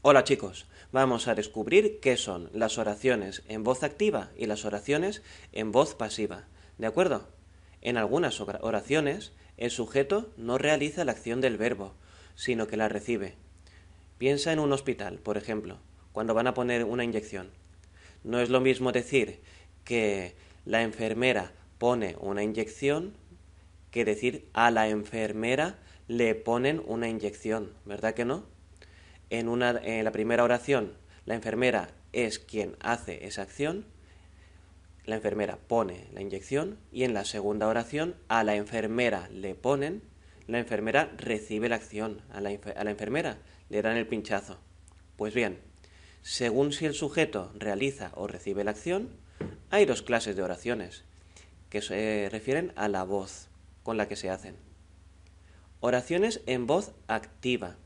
Hola chicos, vamos a descubrir qué son las oraciones en voz activa y las oraciones en voz pasiva. ¿De acuerdo? En algunas oraciones el sujeto no realiza la acción del verbo, sino que la recibe. Piensa en un hospital, por ejemplo, cuando van a poner una inyección. No es lo mismo decir que la enfermera pone una inyección que decir a la enfermera le ponen una inyección, ¿verdad que no? En, la primera oración, la enfermera es quien hace esa acción, la enfermera pone la inyección y en la segunda oración a la enfermera le ponen, la enfermera recibe la acción, a la enfermera le dan el pinchazo. Pues bien, según si el sujeto realiza o recibe la acción, hay dos clases de oraciones que se refieren a la voz con la que se hacen. Oraciones en voz activa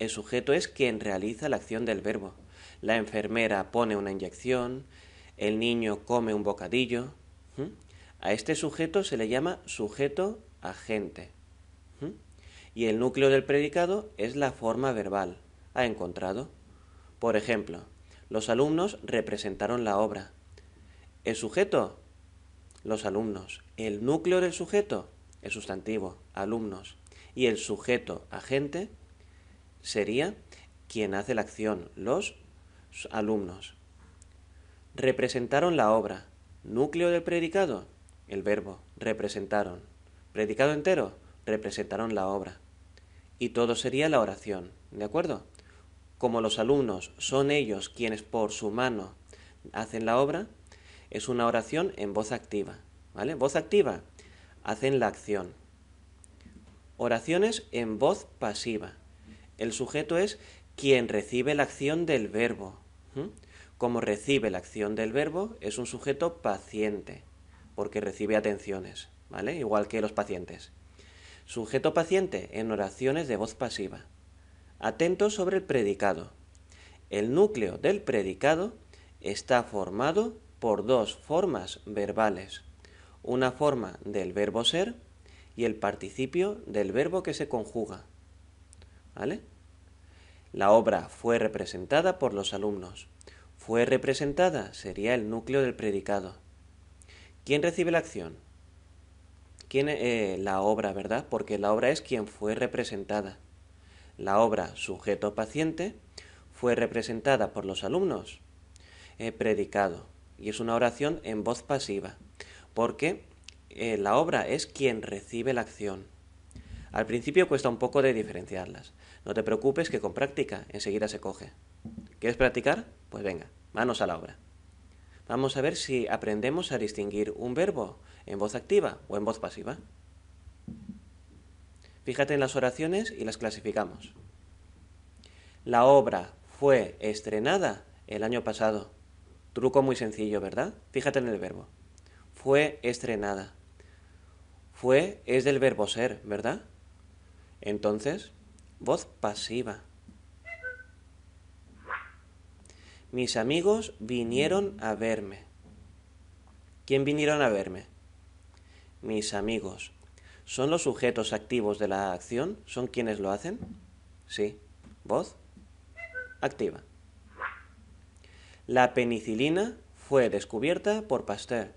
el sujeto es quien realiza la acción del verbo. La enfermera pone una inyección, el niño come un bocadillo. A este sujeto se le llama sujeto agente. Y el núcleo del predicado es la forma verbal. Ha encontrado. Por ejemplo, los alumnos representaron la obra. El sujeto, los alumnos. El núcleo del sujeto, el sustantivo, alumnos. Y el sujeto agente, sería quien hace la acción, los alumnos. Representaron la obra. Núcleo del predicado, el verbo, representaron. Predicado entero, representaron la obra. Y todo sería la oración, ¿de acuerdo? Como los alumnos son ellos quienes por su mano hacen la obra, es una oración en voz activa, ¿vale? Voz activa, hacen la acción. Oraciones en voz pasiva. El sujeto es quien recibe la acción del verbo. Como recibe la acción del verbo, es un sujeto paciente, porque recibe atenciones, ¿vale? Igual que los pacientes. Sujeto paciente en oraciones de voz pasiva. Atento sobre el predicado. El núcleo del predicado está formado por dos formas verbales. Una forma del verbo ser y el participio del verbo que se conjuga. ¿Vale? La obra fue representada por los alumnos. Fue representada sería el núcleo del predicado. ¿Quién recibe la acción? ¿Quién, eh, la obra, ¿verdad? Porque la obra es quien fue representada. La obra sujeto paciente fue representada por los alumnos. Eh, predicado. Y es una oración en voz pasiva. Porque eh, la obra es quien recibe la acción. Al principio cuesta un poco de diferenciarlas. No te preocupes que con práctica enseguida se coge. ¿Quieres practicar? Pues venga, manos a la obra. Vamos a ver si aprendemos a distinguir un verbo en voz activa o en voz pasiva. Fíjate en las oraciones y las clasificamos. La obra fue estrenada el año pasado. Truco muy sencillo, ¿verdad? Fíjate en el verbo. Fue estrenada. Fue es del verbo ser, ¿verdad? Entonces, Voz pasiva. Mis amigos vinieron a verme. ¿Quién vinieron a verme? Mis amigos. ¿Son los sujetos activos de la acción? ¿Son quienes lo hacen? Sí. Voz activa. La penicilina fue descubierta por Pasteur.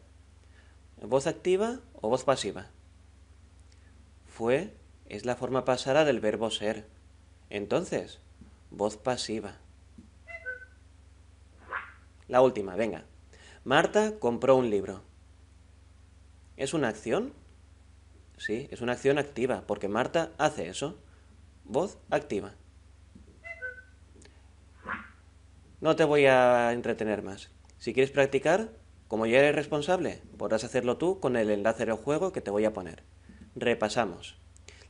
¿Voz activa o voz pasiva? Fue es la forma pasada del verbo ser. Entonces, voz pasiva. La última, venga. Marta compró un libro. ¿Es una acción? Sí, es una acción activa, porque Marta hace eso. Voz activa. No te voy a entretener más. Si quieres practicar, como ya eres responsable, podrás hacerlo tú con el enlace del juego que te voy a poner. Repasamos.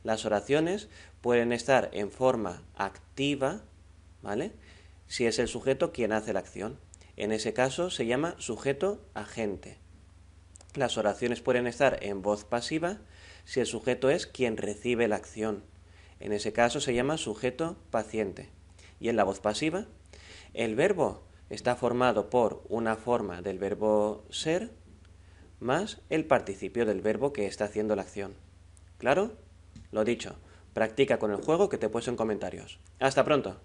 Las oraciones pueden estar en forma activa, ¿vale? Si es el sujeto quien hace la acción. En ese caso se llama sujeto agente. Las oraciones pueden estar en voz pasiva si el sujeto es quien recibe la acción. En ese caso se llama sujeto paciente. Y en la voz pasiva, el verbo está formado por una forma del verbo ser más el participio del verbo que está haciendo la acción. ¿Claro? Lo dicho, practica con el juego que te puse en comentarios. ¡Hasta pronto!